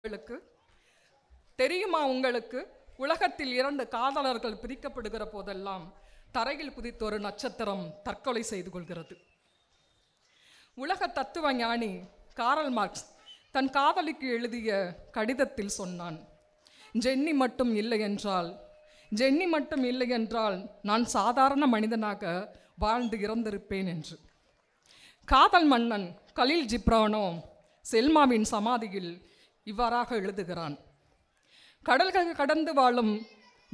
உங்களுக்கு தெரியுமா உங்களுக்கு உலகத்தில் இரண்டு காதலர்கள் பிரிக்கப்படுகிற போதெல்லாம் தரையில் குதித்த ஒரு நட்சத்திரம் தற்கொலை செய்து கொள்கிறது உலக தத்துவ ஞானி காரல் மார்க்ஸ் தன் காதலிக்கு எழுதிய கடிதத்தில் சொன்னான் ஜென்னி மட்டும் இல்லை என்றால் ஜென்னி மட்டும் இல்லை என்றால் நான் சாதாரண மனிதனாக வாழ்ந்து இறந்திருப்பேன் என்று காதல் மன்னன் கலில் ஜிப்ரானோ செல்மாவின் சமாதியில் இவ்வாறாக எழுதுகிறான் கடல்கள் கடந்து வாழும்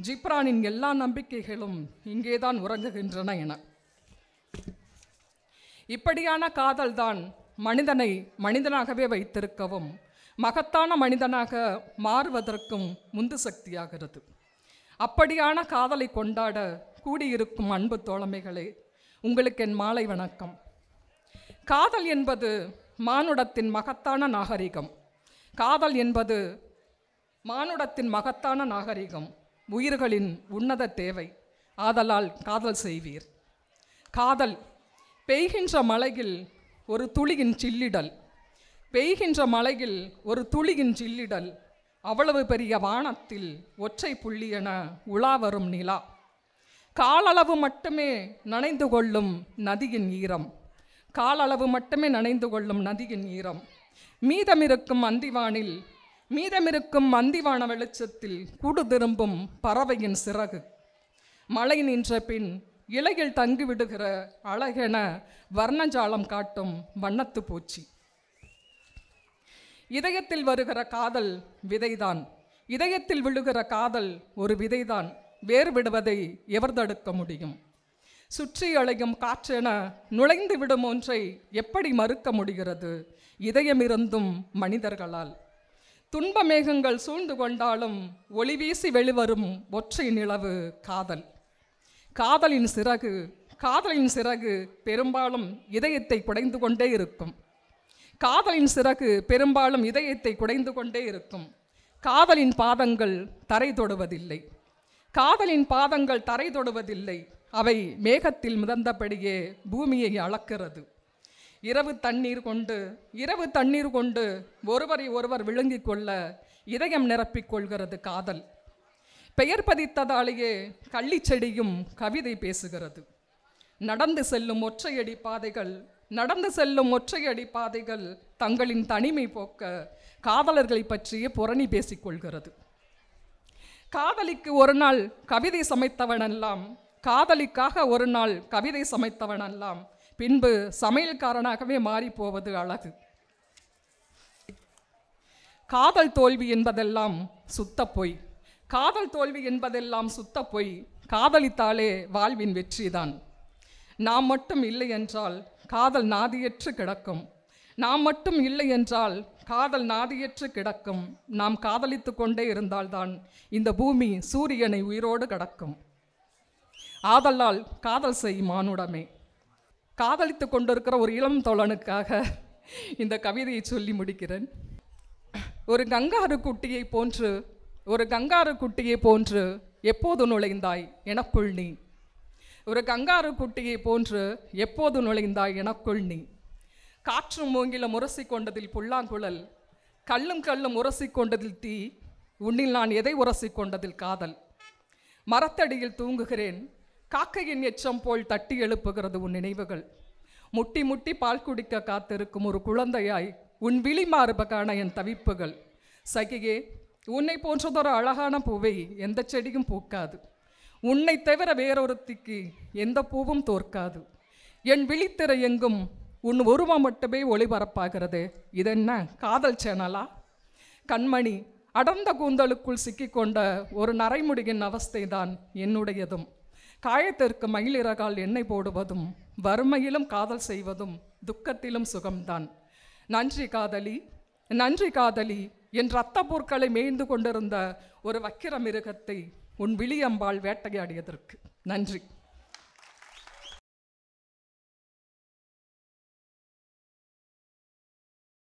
ஜிப்ரானின் எல்லா நம்பிக்கைகளும் இங்கேதான் உறங்குகின்றன என இப்படியான காதல்தான் மனிதனை மனிதனாகவே வைத்திருக்கவும் மகத்தான மனிதனாக மாறுவதற்கும் முந்து சக்தியாகிறது அப்படியான காதலை கொண்டாட கூடியிருக்கும் அன்பு தோழமைகளே உங்களுக்கு என் மாலை வணக்கம் காதல் என்பது மானுடத்தின் மகத்தான நாகரிகம் காதல் என்பது மானுடத்தின் மகத்தான நாகரிகம் உயிர்களின் உன்னத தேவை ஆதலால் காதல் செய்வீர் காதல் பெய்கின்ற மலையில் ஒரு துளியின் சில்லிடல் பெய்கின்ற மலையில் ஒரு துளியின் சில்லிடல் அவ்வளவு பெரிய வானத்தில் ஒற்றை புள்ளி என உலா வரும் நிலா காலளவு மட்டுமே நனைந்து கொள்ளும் நதியின் ஈரம் காலளவு மட்டுமே நனைந்து கொள்ளும் நதியின் ஈரம் மீதமிருக்கும் அந்திவானில் மீதமிருக்கும் அந்திவான வெளிச்சத்தில் கூடு திரும்பும் பறவையின் சிறகு மழை நின்ற பின் இலையில் தங்கிவிடுகிற அழகென வர்ணஜாலம் காட்டும் வண்ணத்து பூச்சி இதயத்தில் வருகிற காதல் விதைதான் இதயத்தில் விழுகிற காதல் ஒரு விதைதான் வேறுவிடுவதை எவர் தடுக்க முடியும் சுற்றி அழையும் காற்றென நுழைந்து விடும் ஒன்றை எப்படி மறுக்க முடிகிறது இதயமிருந்தும் மனிதர்களால் துன்ப மேகங்கள் சூழ்ந்து கொண்டாலும் ஒளி வீசி வெளிவரும் ஒற்றை நிலவு காதல் காதலின் சிறகு காதலின் சிறகு பெரும்பாலும் இதயத்தை குடைந்து கொண்டே இருக்கும் காதலின் சிறகு பெரும்பாலும் இதயத்தை குடைந்து கொண்டே இருக்கும் காதலின் பாதங்கள் தரை தொடுவதில்லை காதலின் பாதங்கள் தரை தொடுவதில்லை அவை மேகத்தில் மிதந்தபடியே பூமியை அளக்கிறது இரவு தண்ணீர் கொண்டு இரவு தண்ணீர் கொண்டு ஒருவரை ஒருவர் விழுங்கிக் கொள்ள இதயம் நிரப்பிக் கொள்கிறது காதல் பெயர் பதித்ததாலேயே கள்ளிச்செடியும் கவிதை பேசுகிறது நடந்து செல்லும் ஒற்றையடி பாதைகள் நடந்து செல்லும் ஒற்றையடி பாதைகள் தங்களின் தனிமை போக்க காதலர்களை பற்றியே புரணி பேசிக்கொள்கிறது காதலிக்கு ஒரு நாள் கவிதை சமைத்தவனெல்லாம் காதலிக்காக ஒரு நாள் கவிதை சமைத்தவன் எல்லாம் பின்பு சமையல்காரனாகவே போவது அழகு காதல் தோல்வி என்பதெல்லாம் சுத்த பொய் காதல் தோல்வி என்பதெல்லாம் சுத்த பொய் காதலித்தாலே வாழ்வின் வெற்றிதான் நாம் மட்டும் இல்லை என்றால் காதல் நாதியற்று கிடக்கும் நாம் மட்டும் இல்லை என்றால் காதல் நாதியற்று கிடக்கும் நாம் காதலித்து கொண்டே இருந்தால்தான் இந்த பூமி சூரியனை உயிரோடு கிடக்கும் ஆதலால் காதல் மானுடமே காதலித்து கொண்டிருக்கிற ஒரு இளம் தோழனுக்காக இந்த கவிதையை சொல்லி முடிக்கிறேன் ஒரு கங்காறு குட்டியை போன்று ஒரு கங்காறு குட்டியை போன்று எப்போது நுழைந்தாய் எனக்குள் நீ ஒரு கங்காறு குட்டியை போன்று எப்போது நுழைந்தாய் எனக்குள் நீ காற்றும் மூங்கில முரசி கொண்டதில் புல்லாங்குழல் கல்லும் கல்லும் உரசி கொண்டதில் தீ உன்னில் நான் எதை உரசி கொண்டதில் காதல் மரத்தடியில் தூங்குகிறேன் காக்கையின் எச்சம் போல் தட்டி எழுப்புகிறது உன் நினைவுகள் முட்டி முட்டி பால் குடிக்க காத்திருக்கும் ஒரு குழந்தையாய் உன் விழி மாறுபக்கான என் தவிப்புகள் சகியே உன்னை போன்றதொரு அழகான பூவை எந்த செடியும் பூக்காது உன்னை தவிர வேறொருத்திக்கு எந்த பூவும் தோற்காது என் விழித்திரை எங்கும் உன் உருவம் மட்டுமே ஒளிபரப்பாகிறது இதென்ன காதல் சேனலா கண்மணி அடர்ந்த கூந்தலுக்குள் சிக்கிக்கொண்ட ஒரு நரைமுடியின் அவஸ்தைதான் என்னுடையதும் காயத்திற்கு மயிலிறகால் எண்ணெய் போடுவதும் வறுமையிலும் காதல் செய்வதும் துக்கத்திலும் சுகம்தான் நன்றி காதலி நன்றி காதலி என் இரத்த பொருட்களை மேய்ந்து கொண்டிருந்த ஒரு வக்கிர மிருகத்தை உன் விழியம்பாள் வேட்டையாடியதற்கு நன்றி